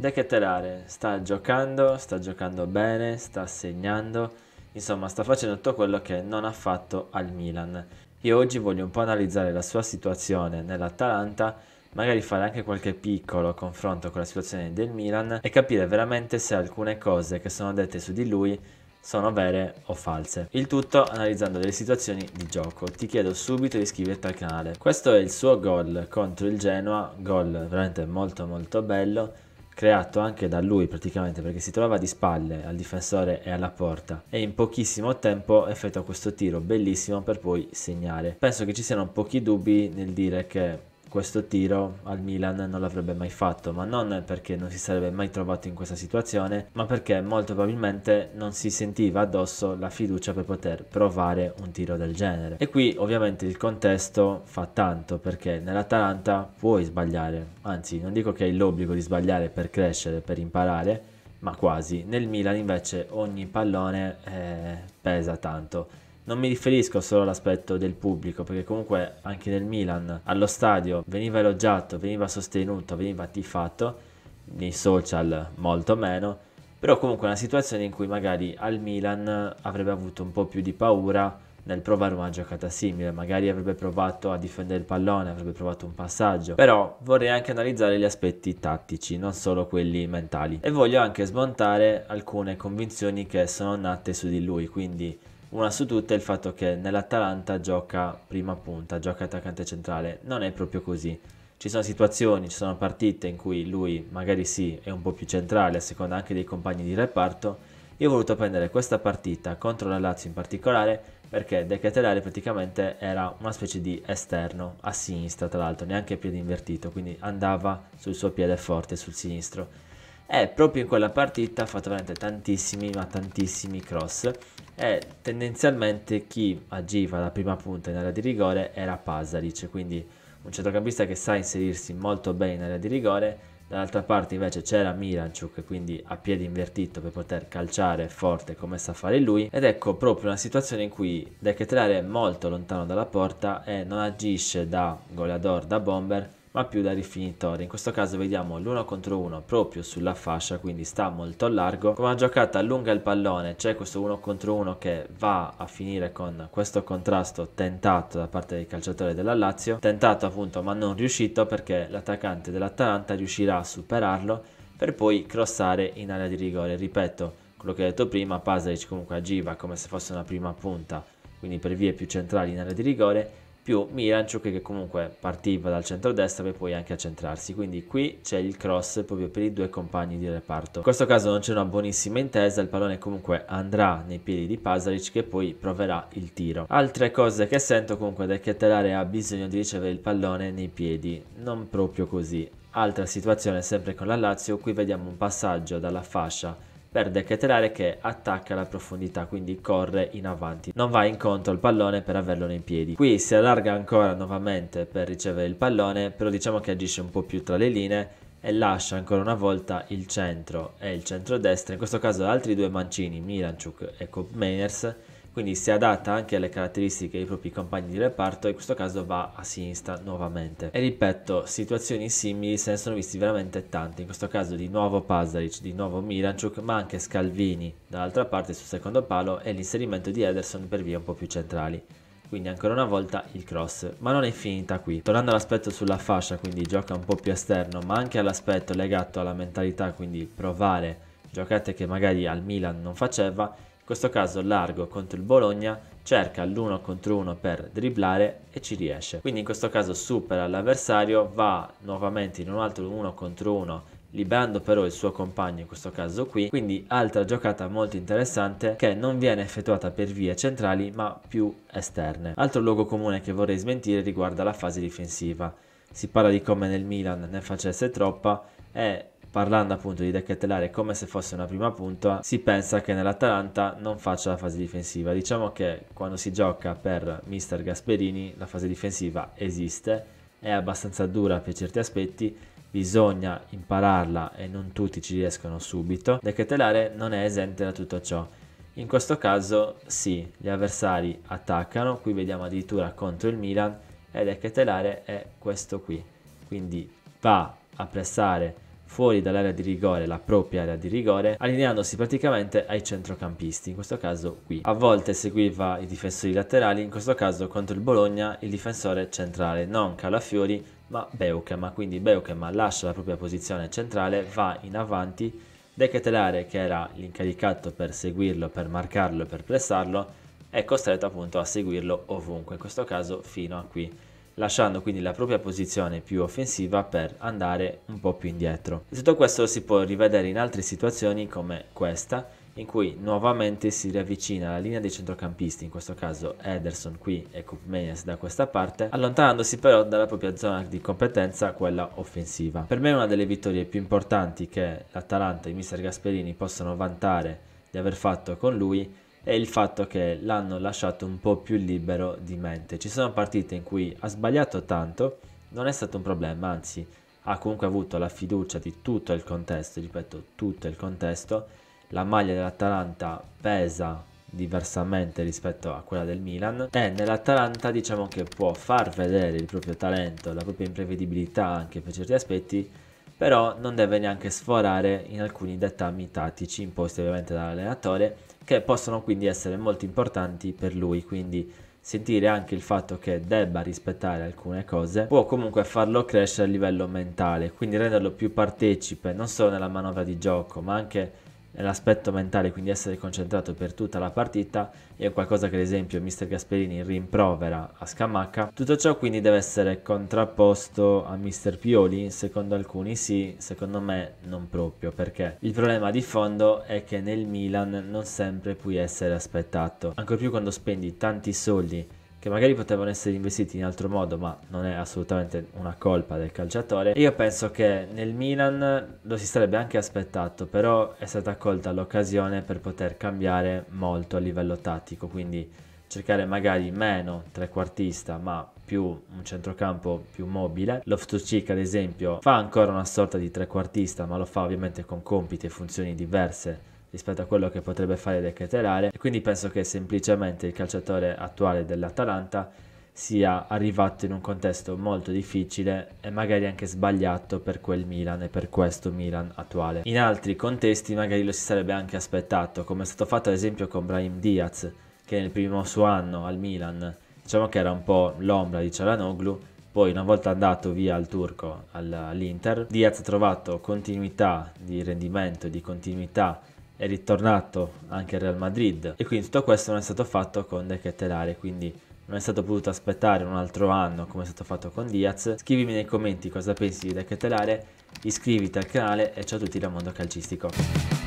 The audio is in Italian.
Decatelare Sta giocando, sta giocando bene, sta segnando, insomma sta facendo tutto quello che non ha fatto al Milan. Io oggi voglio un po' analizzare la sua situazione nell'Atalanta, magari fare anche qualche piccolo confronto con la situazione del Milan e capire veramente se alcune cose che sono dette su di lui sono vere o false. Il tutto analizzando le situazioni di gioco. Ti chiedo subito di iscriverti al canale. Questo è il suo gol contro il Genoa, gol veramente molto molto bello creato anche da lui praticamente perché si trovava di spalle al difensore e alla porta e in pochissimo tempo effettua questo tiro bellissimo per poi segnare. Penso che ci siano pochi dubbi nel dire che questo tiro al Milan non l'avrebbe mai fatto, ma non perché non si sarebbe mai trovato in questa situazione, ma perché molto probabilmente non si sentiva addosso la fiducia per poter provare un tiro del genere. E qui ovviamente il contesto fa tanto, perché nell'Atalanta puoi sbagliare, anzi non dico che hai l'obbligo di sbagliare per crescere, per imparare, ma quasi. Nel Milan invece ogni pallone eh, pesa tanto non mi riferisco solo all'aspetto del pubblico, perché comunque anche nel Milan allo stadio veniva elogiato, veniva sostenuto, veniva tifato, nei social molto meno, però comunque una situazione in cui magari al Milan avrebbe avuto un po' più di paura nel provare una giocata simile, magari avrebbe provato a difendere il pallone, avrebbe provato un passaggio, però vorrei anche analizzare gli aspetti tattici, non solo quelli mentali e voglio anche smontare alcune convinzioni che sono nate su di lui, quindi una su tutte è il fatto che nell'Atalanta gioca prima punta, gioca attaccante centrale. Non è proprio così. Ci sono situazioni, ci sono partite in cui lui magari sì è un po' più centrale a seconda anche dei compagni di reparto. Io ho voluto prendere questa partita contro la Lazio in particolare perché De Ketelare praticamente era una specie di esterno a sinistra tra l'altro, neanche piede invertito, quindi andava sul suo piede forte sul sinistro e proprio in quella partita ha fatto veramente tantissimi ma tantissimi cross e tendenzialmente chi agiva la prima punta in area di rigore era Pasaric quindi un centrocampista che sa inserirsi molto bene in area di rigore dall'altra parte invece c'era Milanciuk quindi a piede invertito per poter calciare forte come sa fare lui ed ecco proprio una situazione in cui Decathlare è molto lontano dalla porta e non agisce da goleador da bomber ma più da rifinitore. In questo caso vediamo l'1 contro 1 proprio sulla fascia, quindi sta molto a largo. Come ha giocato allunga il pallone, c'è questo 1 contro 1 che va a finire con questo contrasto tentato da parte del calciatore della Lazio, tentato appunto ma non riuscito perché l'attaccante dell'Atalanta riuscirà a superarlo per poi crossare in area di rigore. Ripeto, quello che ho detto prima, Pasaric comunque agiva come se fosse una prima punta, quindi per vie più centrali in area di rigore, più Miranchuk che comunque partiva dal centro centrodestra per poi anche accentrarsi, quindi qui c'è il cross proprio per i due compagni di reparto. In questo caso non c'è una buonissima intesa, il pallone comunque andrà nei piedi di Pasaric che poi proverà il tiro. Altre cose che sento comunque è che Telare ha bisogno di ricevere il pallone nei piedi, non proprio così. Altra situazione sempre con la Lazio, qui vediamo un passaggio dalla fascia per Decathlare che attacca la profondità, quindi corre in avanti, non va incontro al pallone per averlo nei piedi. Qui si allarga ancora nuovamente per ricevere il pallone, però diciamo che agisce un po' più tra le linee e lascia ancora una volta il centro e il centro centrodestra, in questo caso altri due mancini, Miranchuk e Kopmeners, quindi si adatta anche alle caratteristiche dei propri compagni di reparto e in questo caso va a sinistra nuovamente. E ripeto, situazioni simili se ne sono visti veramente tanti, in questo caso di nuovo Pasaric, di nuovo Milanciuk, ma anche Scalvini dall'altra parte sul secondo palo e l'inserimento di Ederson per vie un po' più centrali quindi ancora una volta il cross, ma non è finita qui. Tornando all'aspetto sulla fascia, quindi gioca un po' più esterno, ma anche all'aspetto legato alla mentalità, quindi provare giocate che magari al Milan non faceva, questo caso Largo contro il Bologna cerca l'1 contro 1 per dribblare e ci riesce. Quindi in questo caso supera l'avversario, va nuovamente in un altro 1 contro 1 liberando però il suo compagno in questo caso qui quindi altra giocata molto interessante che non viene effettuata per vie centrali ma più esterne altro luogo comune che vorrei smentire riguarda la fase difensiva si parla di come nel Milan ne facesse troppa e parlando appunto di Decathlare come se fosse una prima punta, si pensa che nell'Atalanta non faccia la fase difensiva. Diciamo che quando si gioca per Mister Gasperini la fase difensiva esiste, è abbastanza dura per certi aspetti, bisogna impararla e non tutti ci riescono subito. Decathlare non è esente da tutto ciò. In questo caso sì, gli avversari attaccano, qui vediamo addirittura contro il Milan ed Decathlare è questo qui. Quindi va a pressare fuori dall'area di rigore, la propria area di rigore, allineandosi praticamente ai centrocampisti, in questo caso qui. A volte seguiva i difensori laterali, in questo caso contro il Bologna il difensore centrale, non Calafiori ma Beukema, quindi Beukema lascia la propria posizione centrale, va in avanti, De Ketelare che era l'incaricato per seguirlo, per marcarlo e per pressarlo, è costretto appunto a seguirlo ovunque, in questo caso fino a qui lasciando quindi la propria posizione più offensiva per andare un po' più indietro. tutto questo lo si può rivedere in altre situazioni come questa, in cui nuovamente si riavvicina la linea dei centrocampisti, in questo caso Ederson qui e Koopmeyers da questa parte, allontanandosi però dalla propria zona di competenza, quella offensiva. Per me è una delle vittorie più importanti che l'Atalanta e i mister Gasperini possono vantare di aver fatto con lui è il fatto che l'hanno lasciato un po' più libero di mente. Ci sono partite in cui ha sbagliato tanto, non è stato un problema, anzi ha comunque avuto la fiducia di tutto il contesto, ripeto tutto il contesto, la maglia dell'Atalanta pesa diversamente rispetto a quella del Milan e nell'Atalanta diciamo che può far vedere il proprio talento, la propria imprevedibilità anche per certi aspetti però non deve neanche sforare in alcuni dettami tattici imposti ovviamente dall'allenatore che possono quindi essere molto importanti per lui quindi sentire anche il fatto che debba rispettare alcune cose può comunque farlo crescere a livello mentale quindi renderlo più partecipe non solo nella manovra di gioco ma anche l'aspetto mentale, quindi essere concentrato per tutta la partita, è qualcosa che ad esempio Mr. Gasperini rimprovera a Scamacca. Tutto ciò quindi deve essere contrapposto a Mr. Pioli, secondo alcuni sì, secondo me non proprio, perché il problema di fondo è che nel Milan non sempre puoi essere aspettato, ancor più quando spendi tanti soldi che magari potevano essere investiti in altro modo, ma non è assolutamente una colpa del calciatore. io penso che nel Milan lo si sarebbe anche aspettato, però è stata colta l'occasione per poter cambiare molto a livello tattico, quindi cercare magari meno trequartista, ma più un centrocampo più mobile. Loftus-Cheek ad esempio fa ancora una sorta di trequartista, ma lo fa ovviamente con compiti e funzioni diverse rispetto a quello che potrebbe fare De Ketelare e quindi penso che semplicemente il calciatore attuale dell'Atalanta sia arrivato in un contesto molto difficile e magari anche sbagliato per quel Milan e per questo Milan attuale. In altri contesti magari lo si sarebbe anche aspettato, come è stato fatto ad esempio con Brahim Diaz, che nel primo suo anno al Milan diciamo che era un po' l'ombra di Cialanoglu, poi una volta andato via al turco all'Inter, Diaz ha trovato continuità di rendimento, di continuità è ritornato anche al Real Madrid e quindi tutto questo non è stato fatto con De Kettelare, quindi non è stato potuto aspettare un altro anno come è stato fatto con Diaz. Scrivimi nei commenti cosa pensi di De Kettelare, iscriviti al canale e ciao a tutti dal Mondo Calcistico.